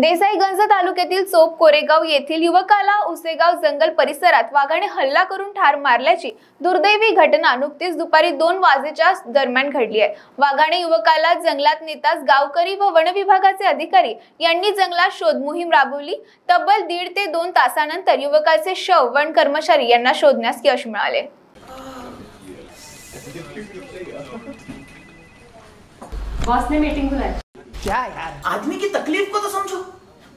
देसाईगंज तालुक्यातील चोप कोरेगाव येथील युवकाला उसेगाव जंगल परिसरात वाघाने हल्ला करून ठार मारल्याची दुर्दैवी घटना नुकतीच दुपारी दोन वाजेच्या दरम्यान घडली आहे वाघाने युवकाला जंगलात नेताच गावकरी व वन विभागाचे अधिकारी यांनी जंगलात शोध मोहीम राबवली तब्बल दीड ते दोन तासानंतर युवकाचे शव वन कर्मचारी यांना शोधण्यास यश मिळाले बॉस मीटिंग बुलाई क्या यार आदमी की तकलीफ को तो